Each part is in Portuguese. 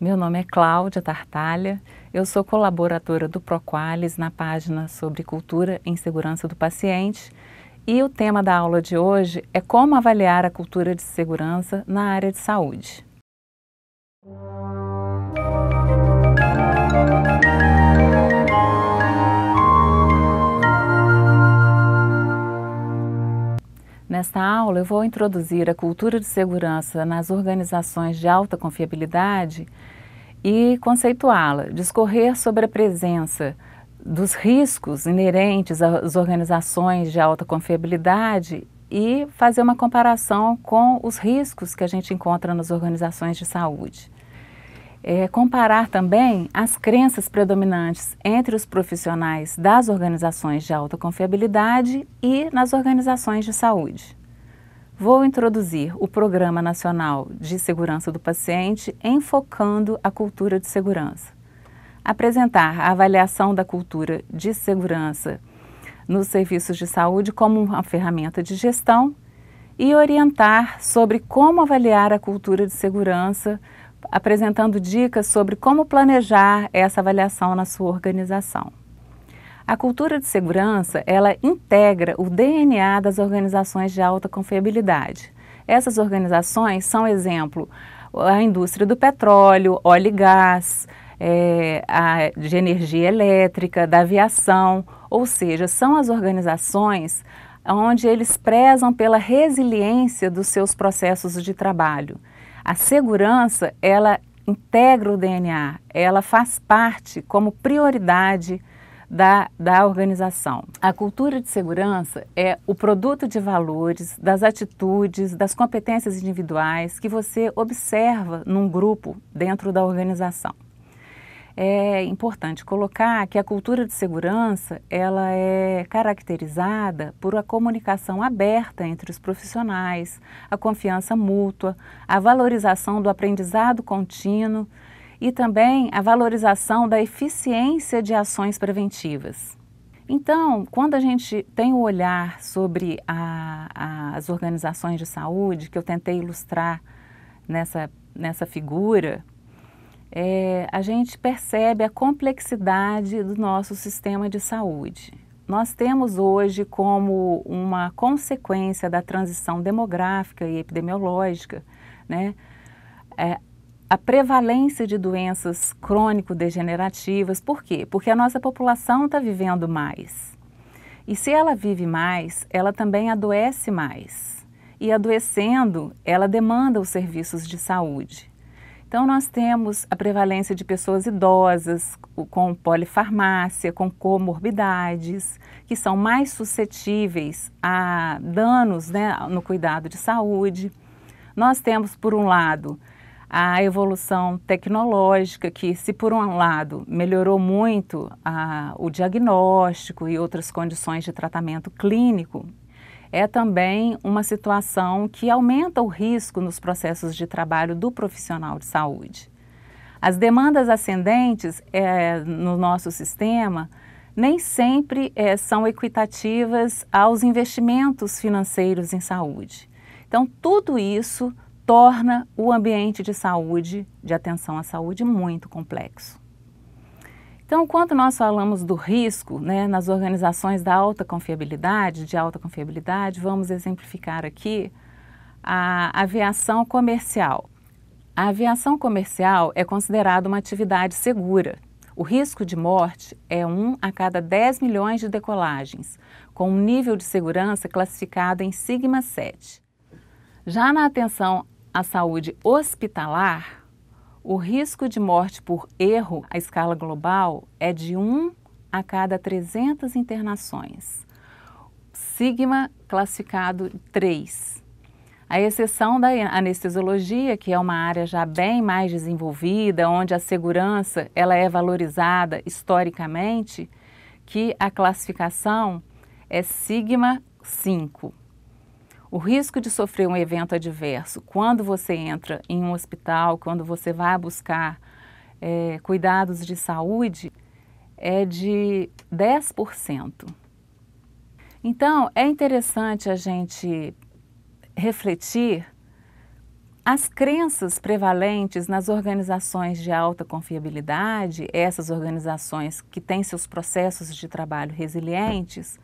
Meu nome é Cláudia Tartaglia, eu sou colaboradora do Proqualis na página sobre cultura em segurança do paciente e o tema da aula de hoje é como avaliar a cultura de segurança na área de saúde. Nesta aula, eu vou introduzir a cultura de segurança nas organizações de alta confiabilidade e conceituá-la, discorrer sobre a presença dos riscos inerentes às organizações de alta confiabilidade e fazer uma comparação com os riscos que a gente encontra nas organizações de saúde. É, comparar também as crenças predominantes entre os profissionais das organizações de alta confiabilidade e nas organizações de saúde vou introduzir o Programa Nacional de Segurança do Paciente enfocando a cultura de segurança. Apresentar a avaliação da cultura de segurança nos serviços de saúde como uma ferramenta de gestão e orientar sobre como avaliar a cultura de segurança, apresentando dicas sobre como planejar essa avaliação na sua organização. A cultura de segurança, ela integra o DNA das organizações de alta confiabilidade. Essas organizações são exemplo a indústria do petróleo, óleo e gás, é, a, de energia elétrica, da aviação, ou seja, são as organizações onde eles prezam pela resiliência dos seus processos de trabalho. A segurança, ela integra o DNA, ela faz parte como prioridade da, da organização. A cultura de segurança é o produto de valores, das atitudes, das competências individuais que você observa num grupo dentro da organização. É importante colocar que a cultura de segurança ela é caracterizada por a comunicação aberta entre os profissionais, a confiança mútua, a valorização do aprendizado contínuo e também a valorização da eficiência de ações preventivas. Então, quando a gente tem o um olhar sobre a, a, as organizações de saúde, que eu tentei ilustrar nessa, nessa figura, é, a gente percebe a complexidade do nosso sistema de saúde. Nós temos hoje, como uma consequência da transição demográfica e epidemiológica, né, é, a prevalência de doenças crônico-degenerativas. Por quê? Porque a nossa população está vivendo mais. E se ela vive mais, ela também adoece mais. E adoecendo, ela demanda os serviços de saúde. Então, nós temos a prevalência de pessoas idosas com polifarmácia, com comorbidades, que são mais suscetíveis a danos né, no cuidado de saúde. Nós temos, por um lado, a evolução tecnológica, que se por um lado melhorou muito a, o diagnóstico e outras condições de tratamento clínico, é também uma situação que aumenta o risco nos processos de trabalho do profissional de saúde. As demandas ascendentes é, no nosso sistema nem sempre é, são equitativas aos investimentos financeiros em saúde. Então, tudo isso torna o ambiente de saúde, de atenção à saúde, muito complexo. Então, quando nós falamos do risco né, nas organizações da alta confiabilidade, de alta confiabilidade, vamos exemplificar aqui a aviação comercial. A aviação comercial é considerada uma atividade segura. O risco de morte é 1 a cada 10 milhões de decolagens, com um nível de segurança classificado em sigma 7. Já na atenção a saúde hospitalar, o risco de morte por erro à escala global é de 1 a cada 300 internações. Sigma classificado 3. A exceção da anestesiologia, que é uma área já bem mais desenvolvida, onde a segurança ela é valorizada historicamente, que a classificação é sigma 5. O risco de sofrer um evento adverso quando você entra em um hospital, quando você vai buscar é, cuidados de saúde, é de 10%. Então, é interessante a gente refletir as crenças prevalentes nas organizações de alta confiabilidade, essas organizações que têm seus processos de trabalho resilientes,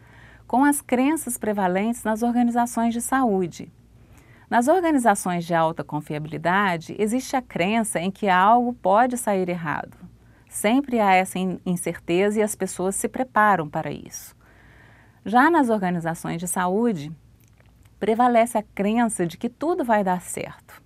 com as crenças prevalentes nas organizações de saúde. Nas organizações de alta confiabilidade, existe a crença em que algo pode sair errado. Sempre há essa incerteza e as pessoas se preparam para isso. Já nas organizações de saúde, prevalece a crença de que tudo vai dar certo.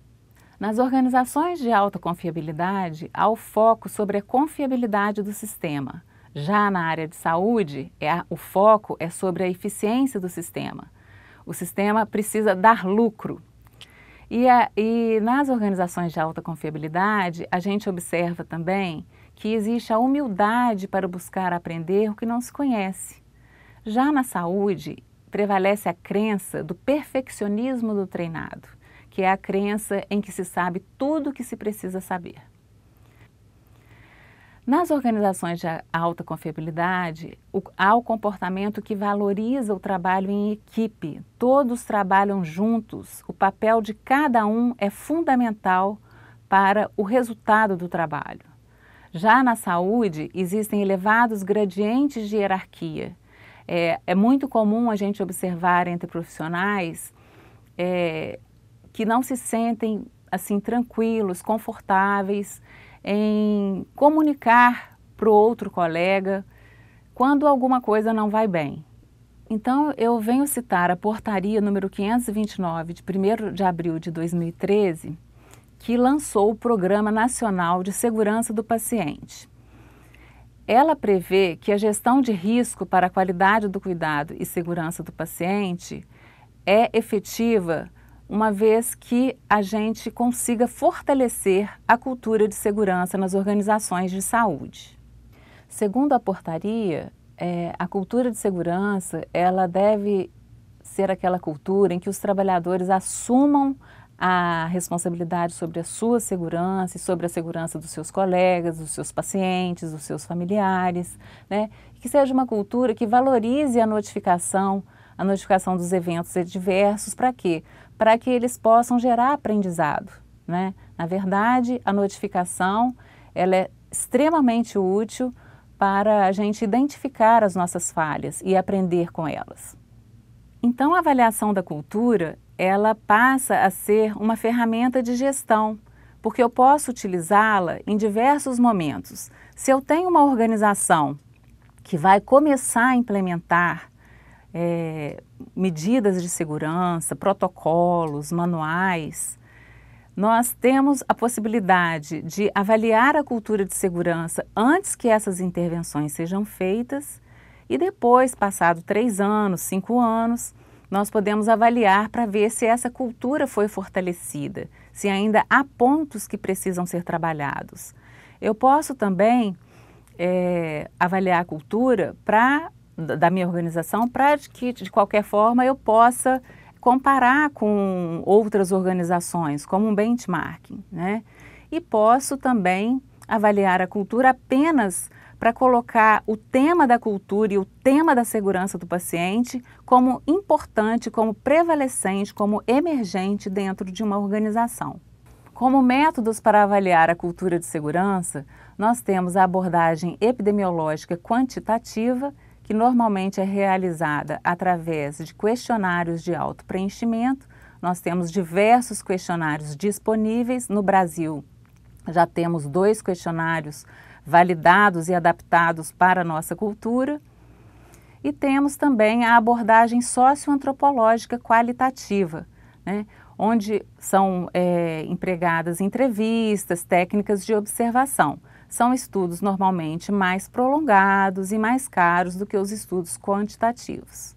Nas organizações de alta confiabilidade, há o foco sobre a confiabilidade do sistema, já na área de saúde, é a, o foco é sobre a eficiência do sistema. O sistema precisa dar lucro. E, a, e nas organizações de alta confiabilidade, a gente observa também que existe a humildade para buscar aprender o que não se conhece. Já na saúde, prevalece a crença do perfeccionismo do treinado, que é a crença em que se sabe tudo o que se precisa saber. Nas organizações de alta confiabilidade, há o comportamento que valoriza o trabalho em equipe. Todos trabalham juntos. O papel de cada um é fundamental para o resultado do trabalho. Já na saúde, existem elevados gradientes de hierarquia. É, é muito comum a gente observar entre profissionais é, que não se sentem assim tranquilos, confortáveis em comunicar para o outro colega quando alguma coisa não vai bem. Então, eu venho citar a portaria número 529, de 1 de abril de 2013, que lançou o Programa Nacional de Segurança do Paciente. Ela prevê que a gestão de risco para a qualidade do cuidado e segurança do paciente é efetiva uma vez que a gente consiga fortalecer a cultura de segurança nas organizações de saúde. Segundo a portaria, é, a cultura de segurança ela deve ser aquela cultura em que os trabalhadores assumam a responsabilidade sobre a sua segurança e sobre a segurança dos seus colegas, dos seus pacientes, dos seus familiares, né? Que seja uma cultura que valorize a notificação, a notificação dos eventos diversos, para quê? para que eles possam gerar aprendizado. Né? Na verdade, a notificação ela é extremamente útil para a gente identificar as nossas falhas e aprender com elas. Então, a avaliação da cultura ela passa a ser uma ferramenta de gestão, porque eu posso utilizá-la em diversos momentos. Se eu tenho uma organização que vai começar a implementar é, medidas de segurança, protocolos, manuais, nós temos a possibilidade de avaliar a cultura de segurança antes que essas intervenções sejam feitas e depois, passado três anos, cinco anos, nós podemos avaliar para ver se essa cultura foi fortalecida, se ainda há pontos que precisam ser trabalhados. Eu posso também é, avaliar a cultura para da minha organização para que, de qualquer forma, eu possa comparar com outras organizações, como um benchmarking, né? E posso também avaliar a cultura apenas para colocar o tema da cultura e o tema da segurança do paciente como importante, como prevalecente, como emergente dentro de uma organização. Como métodos para avaliar a cultura de segurança, nós temos a abordagem epidemiológica quantitativa que normalmente é realizada através de questionários de auto preenchimento. Nós temos diversos questionários disponíveis no Brasil. Já temos dois questionários validados e adaptados para a nossa cultura. E temos também a abordagem socioantropológica qualitativa, né? onde são é, empregadas entrevistas, técnicas de observação são estudos normalmente mais prolongados e mais caros do que os estudos quantitativos.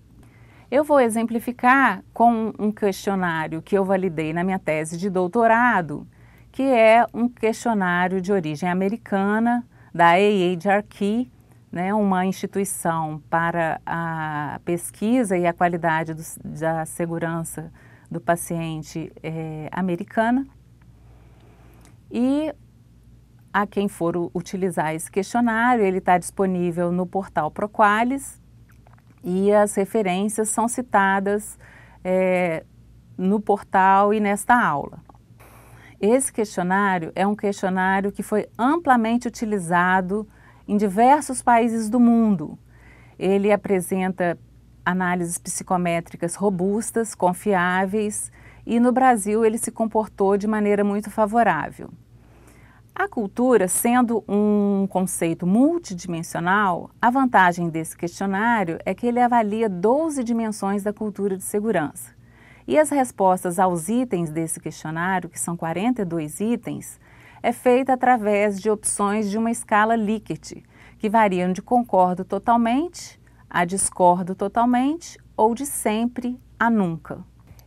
Eu vou exemplificar com um questionário que eu validei na minha tese de doutorado, que é um questionário de origem americana da AHRQ, né, uma instituição para a pesquisa e a qualidade do, da segurança do paciente é, americana. E a quem for utilizar esse questionário. Ele está disponível no portal Proqualis e as referências são citadas é, no portal e nesta aula. Esse questionário é um questionário que foi amplamente utilizado em diversos países do mundo. Ele apresenta análises psicométricas robustas, confiáveis, e no Brasil ele se comportou de maneira muito favorável. A cultura, sendo um conceito multidimensional, a vantagem desse questionário é que ele avalia 12 dimensões da cultura de segurança. E as respostas aos itens desse questionário, que são 42 itens, é feita através de opções de uma escala Likert, que variam de concordo totalmente a discordo totalmente ou de sempre a nunca.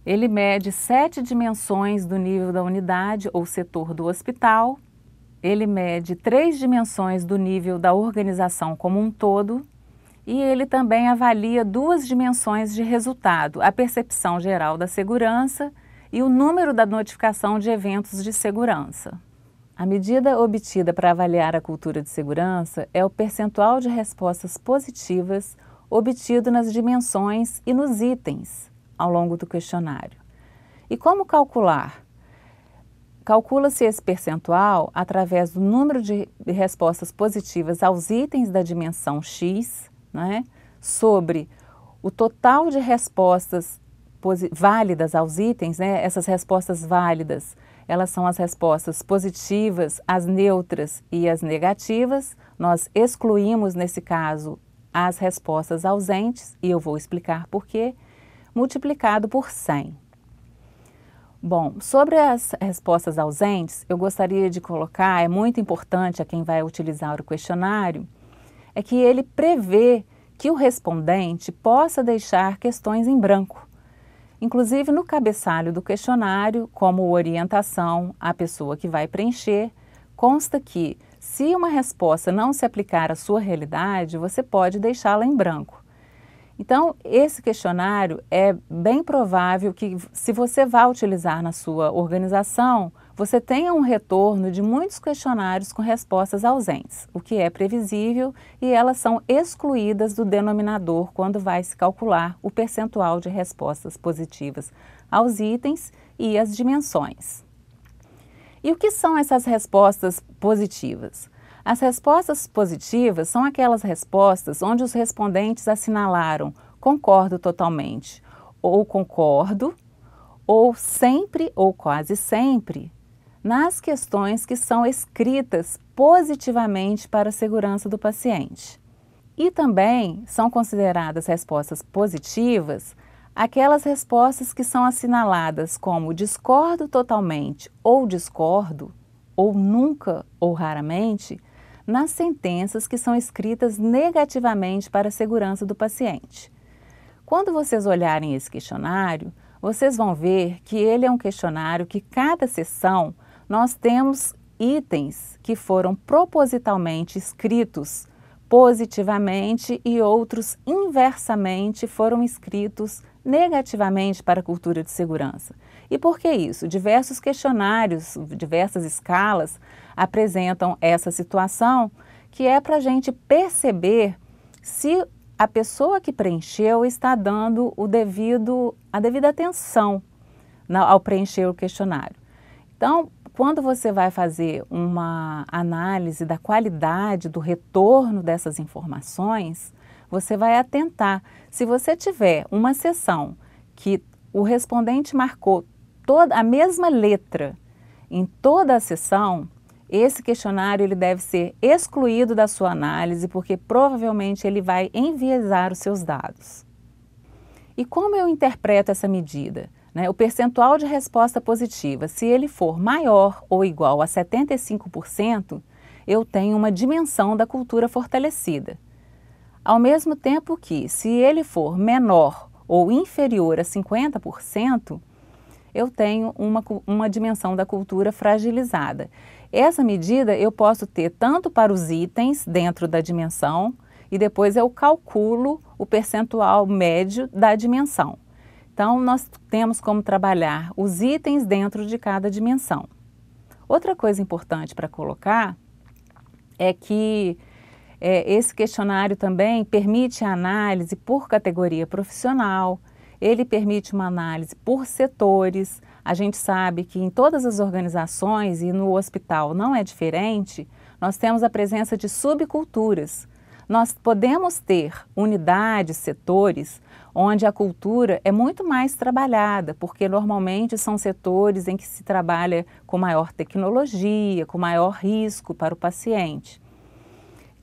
Ele mede sete dimensões do nível da unidade ou setor do hospital ele mede três dimensões do nível da organização como um todo e ele também avalia duas dimensões de resultado: a percepção geral da segurança e o número da notificação de eventos de segurança. A medida obtida para avaliar a cultura de segurança é o percentual de respostas positivas obtido nas dimensões e nos itens ao longo do questionário. E como calcular? Calcula-se esse percentual através do número de respostas positivas aos itens da dimensão X, né, sobre o total de respostas válidas aos itens, né, essas respostas válidas, elas são as respostas positivas, as neutras e as negativas. Nós excluímos, nesse caso, as respostas ausentes, e eu vou explicar por quê, multiplicado por 100. Bom, sobre as respostas ausentes, eu gostaria de colocar, é muito importante a quem vai utilizar o questionário, é que ele prevê que o respondente possa deixar questões em branco. Inclusive, no cabeçalho do questionário, como orientação à pessoa que vai preencher, consta que, se uma resposta não se aplicar à sua realidade, você pode deixá-la em branco. Então, esse questionário é bem provável que, se você vá utilizar na sua organização, você tenha um retorno de muitos questionários com respostas ausentes, o que é previsível e elas são excluídas do denominador quando vai se calcular o percentual de respostas positivas aos itens e as dimensões. E o que são essas respostas positivas? As respostas positivas são aquelas respostas onde os respondentes assinalaram concordo totalmente, ou concordo, ou sempre ou quase sempre, nas questões que são escritas positivamente para a segurança do paciente. E também são consideradas respostas positivas aquelas respostas que são assinaladas como discordo totalmente ou discordo, ou nunca ou raramente, nas sentenças que são escritas negativamente para a segurança do paciente. Quando vocês olharem esse questionário, vocês vão ver que ele é um questionário que cada sessão nós temos itens que foram propositalmente escritos positivamente e outros inversamente foram escritos negativamente para a cultura de segurança. E por que isso? Diversos questionários, diversas escalas apresentam essa situação que é para a gente perceber se a pessoa que preencheu está dando o devido, a devida atenção ao preencher o questionário. Então, quando você vai fazer uma análise da qualidade do retorno dessas informações, você vai atentar. Se você tiver uma sessão que o respondente marcou toda a mesma letra em toda a sessão, esse questionário ele deve ser excluído da sua análise, porque provavelmente ele vai enviesar os seus dados. E como eu interpreto essa medida? Né, o percentual de resposta positiva, se ele for maior ou igual a 75%, eu tenho uma dimensão da cultura fortalecida. Ao mesmo tempo que, se ele for menor ou inferior a 50%, eu tenho uma, uma dimensão da cultura fragilizada. Essa medida eu posso ter tanto para os itens dentro da dimensão e depois eu calculo o percentual médio da dimensão. Então, nós temos como trabalhar os itens dentro de cada dimensão. Outra coisa importante para colocar é que é, esse questionário também permite a análise por categoria profissional, ele permite uma análise por setores. A gente sabe que em todas as organizações e no hospital não é diferente, nós temos a presença de subculturas. Nós podemos ter unidades, setores, onde a cultura é muito mais trabalhada, porque normalmente são setores em que se trabalha com maior tecnologia, com maior risco para o paciente.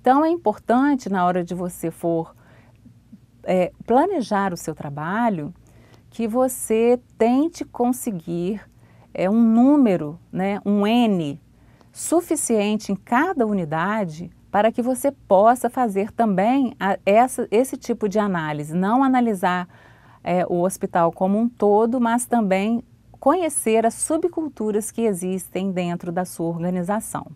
Então é importante na hora de você for é, planejar o seu trabalho, que você tente conseguir é, um número, né, um N, suficiente em cada unidade para que você possa fazer também a, essa, esse tipo de análise, não analisar é, o hospital como um todo, mas também conhecer as subculturas que existem dentro da sua organização.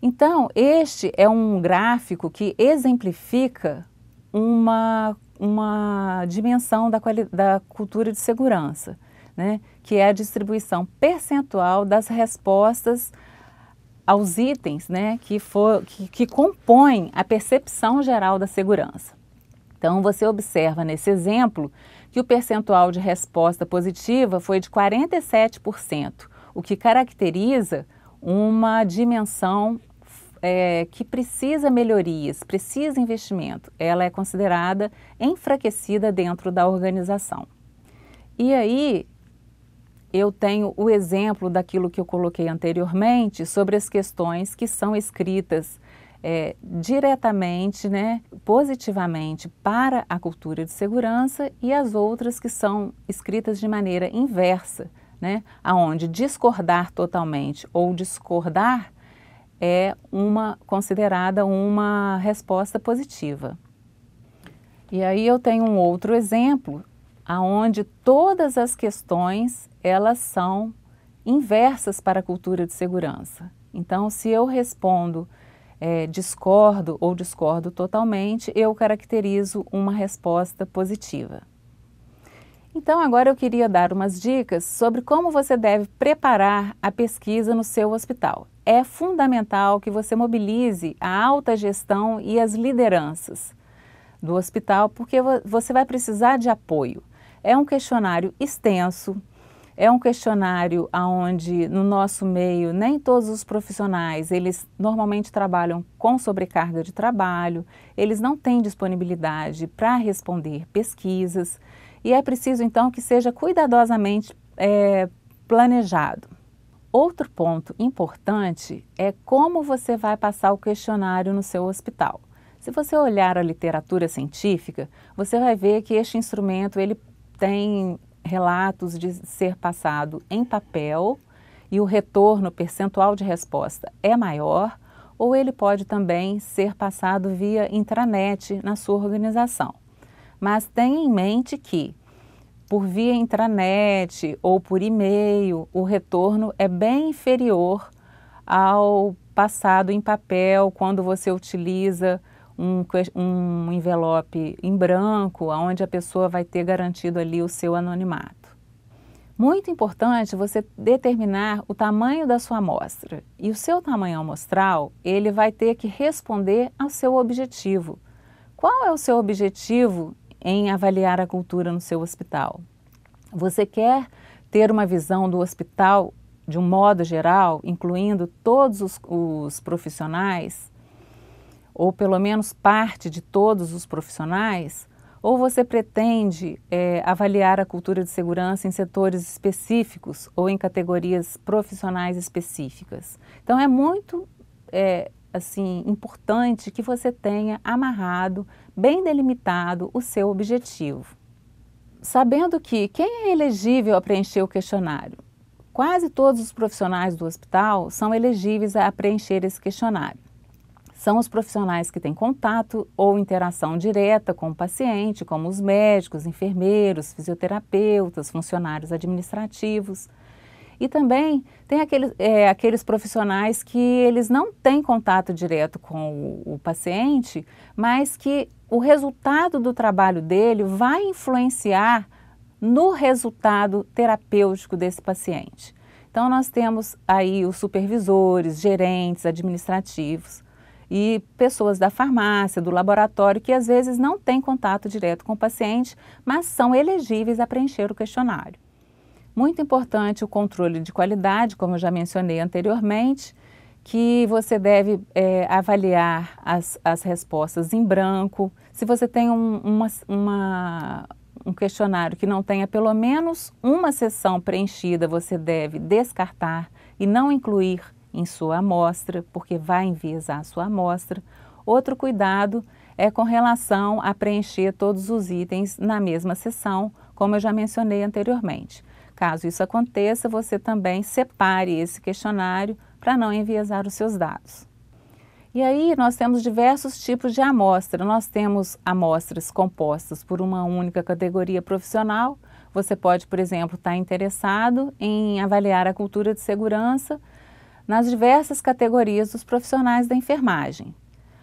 Então, este é um gráfico que exemplifica uma uma dimensão da, da cultura de segurança, né? que é a distribuição percentual das respostas aos itens né? que, for, que, que compõem a percepção geral da segurança. Então, você observa nesse exemplo que o percentual de resposta positiva foi de 47%, o que caracteriza uma dimensão é, que precisa melhorias, precisa investimento, ela é considerada enfraquecida dentro da organização. E aí eu tenho o exemplo daquilo que eu coloquei anteriormente sobre as questões que são escritas é, diretamente, né, positivamente para a cultura de segurança e as outras que são escritas de maneira inversa, né, aonde discordar totalmente ou discordar é uma considerada uma resposta positiva. E aí eu tenho um outro exemplo aonde todas as questões elas são inversas para a cultura de segurança. Então, se eu respondo é, discordo ou discordo totalmente, eu caracterizo uma resposta positiva. Então, agora eu queria dar umas dicas sobre como você deve preparar a pesquisa no seu hospital. É fundamental que você mobilize a alta gestão e as lideranças do hospital, porque você vai precisar de apoio. É um questionário extenso, é um questionário onde, no nosso meio, nem todos os profissionais, eles normalmente trabalham com sobrecarga de trabalho, eles não têm disponibilidade para responder pesquisas e é preciso então que seja cuidadosamente é, planejado. Outro ponto importante é como você vai passar o questionário no seu hospital. Se você olhar a literatura científica, você vai ver que este instrumento ele tem relatos de ser passado em papel e o retorno percentual de resposta é maior, ou ele pode também ser passado via intranet na sua organização mas tenha em mente que por via intranet ou por e-mail, o retorno é bem inferior ao passado em papel, quando você utiliza um, um, envelope em branco, onde a pessoa vai ter garantido ali o seu anonimato. Muito importante você determinar o tamanho da sua amostra. E o seu tamanho amostral, ele vai ter que responder ao seu objetivo. Qual é o seu objetivo em avaliar a cultura no seu hospital. Você quer ter uma visão do hospital de um modo geral, incluindo todos os, os profissionais, ou pelo menos parte de todos os profissionais? Ou você pretende é, avaliar a cultura de segurança em setores específicos ou em categorias profissionais específicas? Então, é muito é, assim importante que você tenha amarrado, bem delimitado o seu objetivo. Sabendo que quem é elegível a preencher o questionário? Quase todos os profissionais do hospital são elegíveis a preencher esse questionário. São os profissionais que têm contato ou interação direta com o paciente, como os médicos, enfermeiros, fisioterapeutas, funcionários administrativos. E também tem aqueles, é, aqueles profissionais que eles não têm contato direto com o, o paciente, mas que o resultado do trabalho dele vai influenciar no resultado terapêutico desse paciente. Então, nós temos aí os supervisores, gerentes, administrativos e pessoas da farmácia, do laboratório, que às vezes não têm contato direto com o paciente, mas são elegíveis a preencher o questionário. Muito importante o controle de qualidade, como eu já mencionei anteriormente, que você deve é, avaliar as, as respostas em branco. Se você tem um, uma, uma, um questionário que não tenha pelo menos uma sessão preenchida, você deve descartar e não incluir em sua amostra, porque vai enviesar a sua amostra. Outro cuidado é com relação a preencher todos os itens na mesma sessão, como eu já mencionei anteriormente. Caso isso aconteça, você também separe esse questionário para não enviesar os seus dados. E aí nós temos diversos tipos de amostra. Nós temos amostras compostas por uma única categoria profissional. Você pode, por exemplo, estar tá interessado em avaliar a cultura de segurança nas diversas categorias dos profissionais da enfermagem.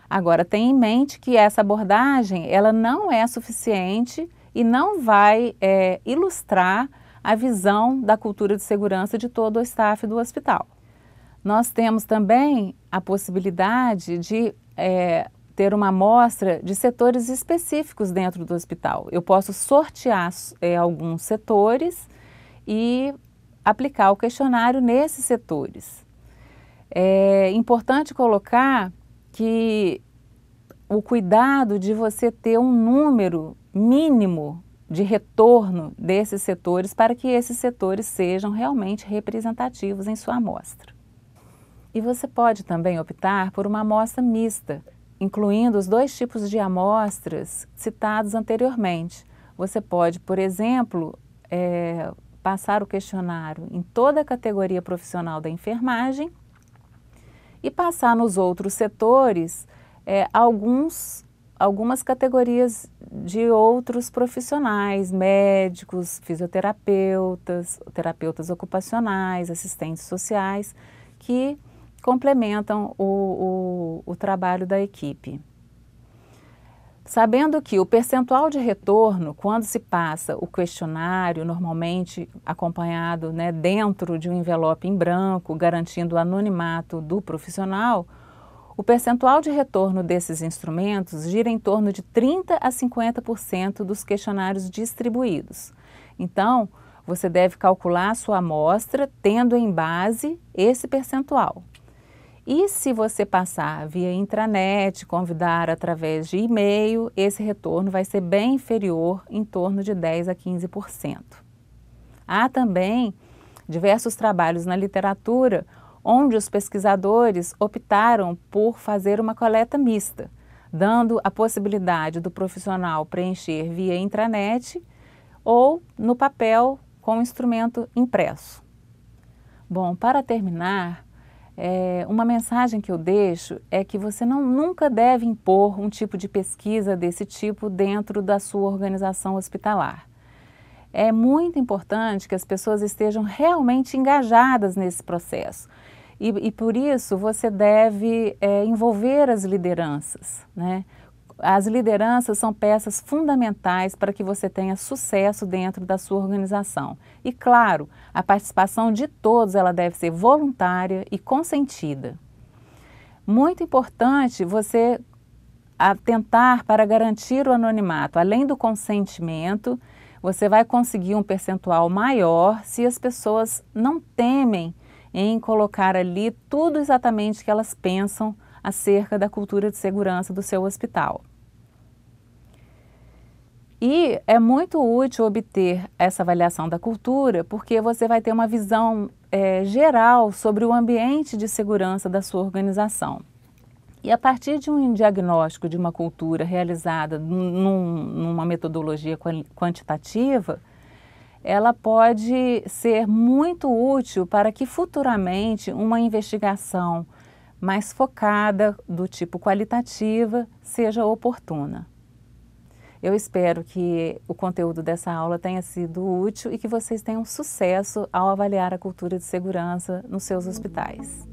Agora, tenha em mente que essa abordagem ela não é suficiente e não vai é, ilustrar a visão da cultura de segurança de todo o staff do hospital. Nós temos também a possibilidade de é, ter uma amostra de setores específicos dentro do hospital. Eu posso sortear é, alguns setores e aplicar o questionário nesses setores. É importante colocar que o cuidado de você ter um número mínimo de retorno desses setores para que esses setores sejam realmente representativos em sua amostra. E você pode também optar por uma amostra mista, incluindo os dois tipos de amostras citados anteriormente. Você pode, por exemplo, é, passar o questionário em toda a categoria profissional da enfermagem e passar nos outros setores é, alguns algumas categorias de outros profissionais, médicos, fisioterapeutas, terapeutas ocupacionais, assistentes sociais, que complementam o, o, o trabalho da equipe. Sabendo que o percentual de retorno, quando se passa o questionário, normalmente acompanhado né, dentro de um envelope em branco, garantindo o anonimato do profissional, o percentual de retorno desses instrumentos gira em torno de 30 a 50% dos questionários distribuídos. Então, você deve calcular a sua amostra tendo em base esse percentual. E se você passar via intranet, convidar através de e-mail, esse retorno vai ser bem inferior, em torno de 10 a 15%. Há também diversos trabalhos na literatura onde os pesquisadores optaram por fazer uma coleta mista, dando a possibilidade do profissional preencher via intranet ou no papel com instrumento impresso. Bom, para terminar, é, uma mensagem que eu deixo é que você não, nunca deve impor um tipo de pesquisa desse tipo dentro da sua organização hospitalar. É muito importante que as pessoas estejam realmente engajadas nesse processo, e, e por isso você deve é, envolver as lideranças, né? As lideranças são peças fundamentais para que você tenha sucesso dentro da sua organização. E claro, a participação de todos ela deve ser voluntária e consentida. Muito importante você atentar para garantir o anonimato. Além do consentimento, você vai conseguir um percentual maior se as pessoas não temem em colocar ali tudo exatamente que elas pensam acerca da cultura de segurança do seu hospital. E é muito útil obter essa avaliação da cultura, porque você vai ter uma visão é, geral sobre o ambiente de segurança da sua organização. E a partir de um diagnóstico de uma cultura realizada num, numa metodologia quantitativa, ela pode ser muito útil para que futuramente uma investigação mais focada, do tipo qualitativa, seja oportuna. Eu espero que o conteúdo dessa aula tenha sido útil e que vocês tenham sucesso ao avaliar a cultura de segurança nos seus hospitais.